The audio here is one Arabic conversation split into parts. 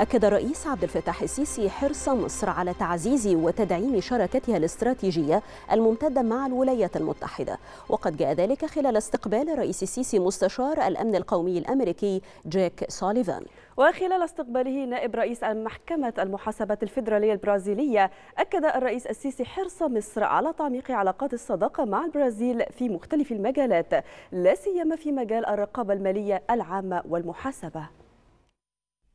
أكد الرئيس عبد الفتاح السيسي حرص مصر على تعزيز وتدعيم شراكتها الاستراتيجية الممتدة مع الولايات المتحدة وقد جاء ذلك خلال استقبال الرئيس السيسي مستشار الأمن القومي الأمريكي جاك سوليفان وخلال استقباله نائب رئيس محكمة المحاسبة الفيدرالية البرازيلية أكد الرئيس السيسي حرص مصر على تعميق علاقات الصداقة مع البرازيل في مختلف المجالات لا سيما في مجال الرقابة المالية العامة والمحاسبة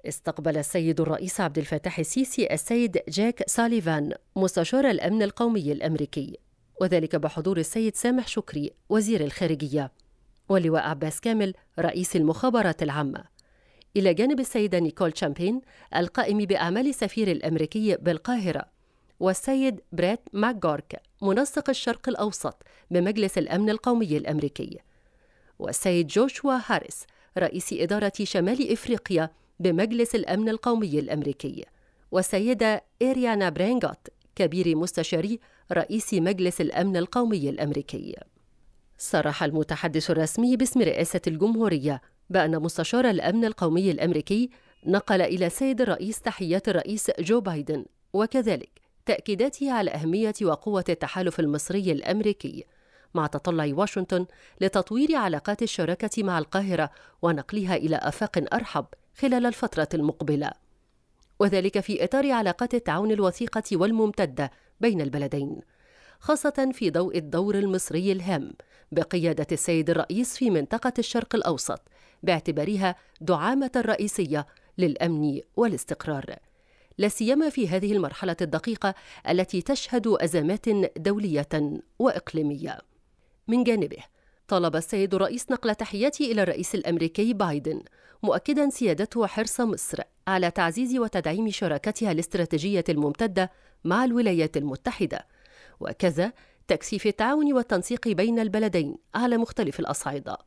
استقبل السيد الرئيس عبد الفتاح السيسي السيد جاك ساليفان مستشار الأمن القومي الأمريكي وذلك بحضور السيد سامح شكري وزير الخارجية ولواء عباس كامل رئيس المخابرات العامة إلى جانب السيدة نيكول شامبين القائم بأعمال السفير الأمريكي بالقاهرة والسيد بريت ماكجورك منسق الشرق الأوسط بمجلس الأمن القومي الأمريكي والسيد جوشوا هاريس رئيس إدارة شمال إفريقيا بمجلس الأمن القومي الأمريكي والسيدة إريانا برينغوت كبير مستشاري رئيس مجلس الأمن القومي الأمريكي صرح المتحدث الرسمي باسم رئاسة الجمهورية بأن مستشار الأمن القومي الأمريكي نقل إلى سيد الرئيس تحيات الرئيس جو بايدن وكذلك تأكيداته على أهمية وقوة التحالف المصري الأمريكي مع تطلع واشنطن لتطوير علاقات الشراكة مع القاهرة ونقلها إلى آفاق أرحب خلال الفترة المقبلة وذلك في إطار علاقات التعاون الوثيقة والممتدة بين البلدين خاصة في ضوء الدور المصري الهام بقيادة السيد الرئيس في منطقة الشرق الأوسط باعتبارها دعامة رئيسية للأمن والاستقرار لا سيما في هذه المرحلة الدقيقة التي تشهد أزمات دولية وإقليمية. من جانبه طلب السيد الرئيس نقل تحياته إلى الرئيس الأمريكي بايدن مؤكدا سيادته حرص مصر على تعزيز وتدعيم شراكتها الاستراتيجية الممتدة مع الولايات المتحدة وكذا تكثيف التعاون والتنسيق بين البلدين على مختلف الأصعدة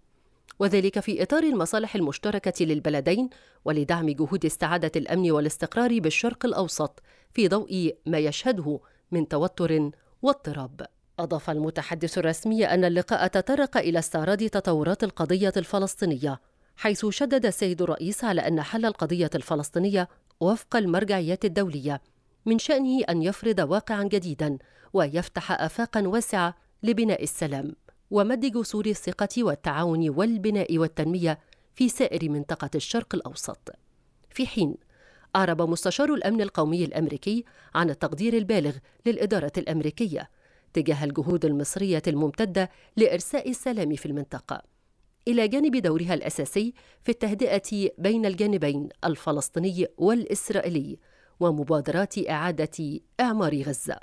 وذلك في إطار المصالح المشتركة للبلدين ولدعم جهود استعادة الأمن والاستقرار بالشرق الأوسط في ضوء ما يشهده من توتر واضطراب أضاف المتحدث الرسمي أن اللقاء تطرق إلى استعراض تطورات القضية الفلسطينية حيث شدد السيد الرئيس على أن حل القضية الفلسطينية وفق المرجعيات الدولية من شأنه أن يفرض واقعا جديدا ويفتح آفاقا واسعة لبناء السلام ومد جسور الثقة والتعاون والبناء والتنمية في سائر منطقة الشرق الأوسط في حين أعرب مستشار الأمن القومي الأمريكي عن التقدير البالغ للإدارة الأمريكية تجاه الجهود المصرية الممتدة لإرساء السلام في المنطقة إلى جانب دورها الأساسي في التهدئة بين الجانبين الفلسطيني والإسرائيلي ومبادرات إعادة إعمار غزة.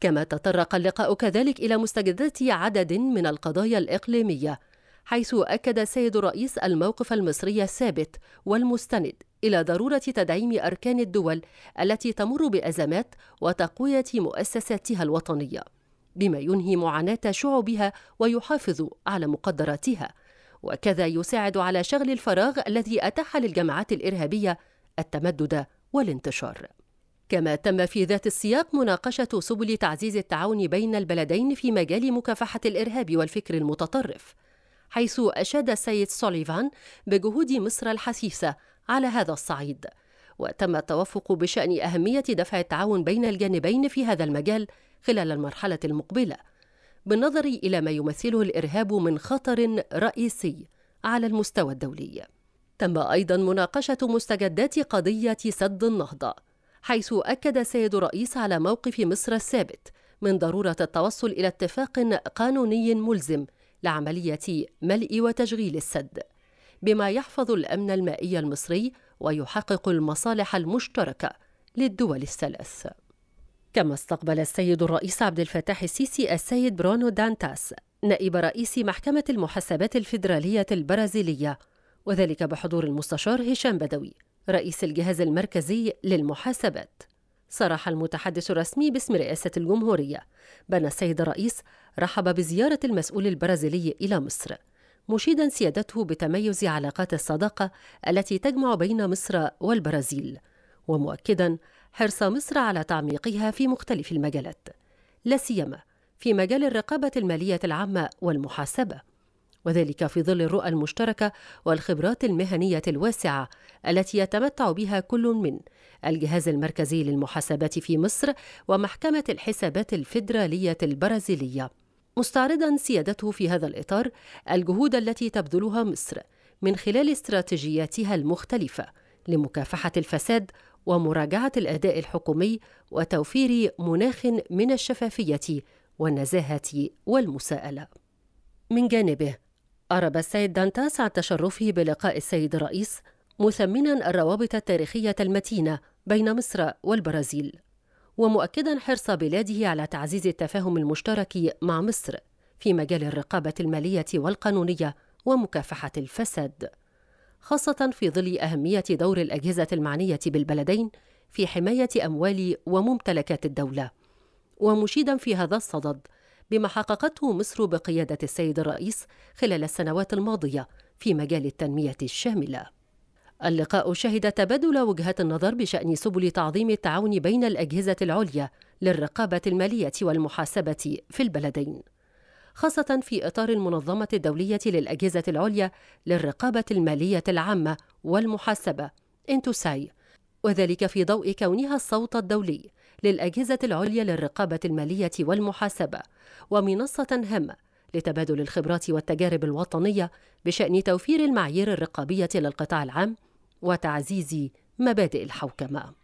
كما تطرق اللقاء كذلك إلى مستجدات عدد من القضايا الإقليمية، حيث أكد سيد الرئيس الموقف المصري الثابت والمستند إلى ضرورة تدعيم أركان الدول التي تمر بأزمات وتقوية مؤسساتها الوطنية. بما ينهي معاناة شعوبها ويحافظ على مقدراتها وكذا يساعد على شغل الفراغ الذي أتاح للجماعات الإرهابية التمدد والانتشار كما تم في ذات السياق مناقشة سبل تعزيز التعاون بين البلدين في مجال مكافحة الإرهاب والفكر المتطرف حيث أشاد السيد سوليفان بجهود مصر الحثيثة على هذا الصعيد وتم التوافق بشأن أهمية دفع التعاون بين الجانبين في هذا المجال خلال المرحلة المقبلة بالنظر إلى ما يمثله الإرهاب من خطر رئيسي على المستوى الدولي تم أيضا مناقشة مستجدات قضية سد النهضة حيث أكد سيد الرئيس على موقف مصر الثابت من ضرورة التوصل إلى اتفاق قانوني ملزم لعملية ملء وتشغيل السد بما يحفظ الأمن المائي المصري ويحقق المصالح المشتركة للدول الثلاث كما استقبل السيد الرئيس عبد الفتاح السيسي السيد برونو دانتاس نائب رئيس محكمة المحاسبات الفيدرالية البرازيلية وذلك بحضور المستشار هشام بدوي رئيس الجهاز المركزي للمحاسبات صرح المتحدث الرسمي باسم رئاسة الجمهورية بأن السيد الرئيس رحب بزيارة المسؤول البرازيلي إلى مصر مشيدا سيادته بتميز علاقات الصداقة التي تجمع بين مصر والبرازيل ومؤكدا حرص مصر على تعميقها في مختلف المجالات لا سيما في مجال الرقابة المالية العامة والمحاسبة وذلك في ظل الرؤى المشتركة والخبرات المهنية الواسعة التي يتمتع بها كل من الجهاز المركزي للمحاسبات في مصر ومحكمة الحسابات الفيدرالية البرازيلية مستعرضا سيادته في هذا الإطار الجهود التي تبذلها مصر من خلال استراتيجياتها المختلفة لمكافحة الفساد ومراجعة الأداء الحكومي وتوفير مناخ من الشفافية والنزاهة والمساءلة. من جانبه أرب السيد دانتاس عن تشرفه بلقاء السيد الرئيس مثمنا الروابط التاريخية المتينة بين مصر والبرازيل ومؤكدا حرص بلاده على تعزيز التفاهم المشترك مع مصر في مجال الرقابه الماليه والقانونيه ومكافحه الفساد خاصه في ظل اهميه دور الاجهزه المعنيه بالبلدين في حمايه اموال وممتلكات الدوله ومشيدا في هذا الصدد بما حققته مصر بقياده السيد الرئيس خلال السنوات الماضيه في مجال التنميه الشامله اللقاء شهد تبادل وجهات النظر بشأن سبل تعظيم التعاون بين الأجهزة العليا للرقابة المالية والمحاسبة في البلدين خاصة في إطار المنظمة الدولية للأجهزة العليا للرقابة المالية العامة والمحاسبة انتوساي وذلك في ضوء كونها الصوت الدولي للأجهزة العليا للرقابة المالية والمحاسبة ومنصة هامة لتبادل الخبرات والتجارب الوطنية بشأن توفير المعايير الرقابية للقطاع العام وتعزيز مبادئ الحوكمة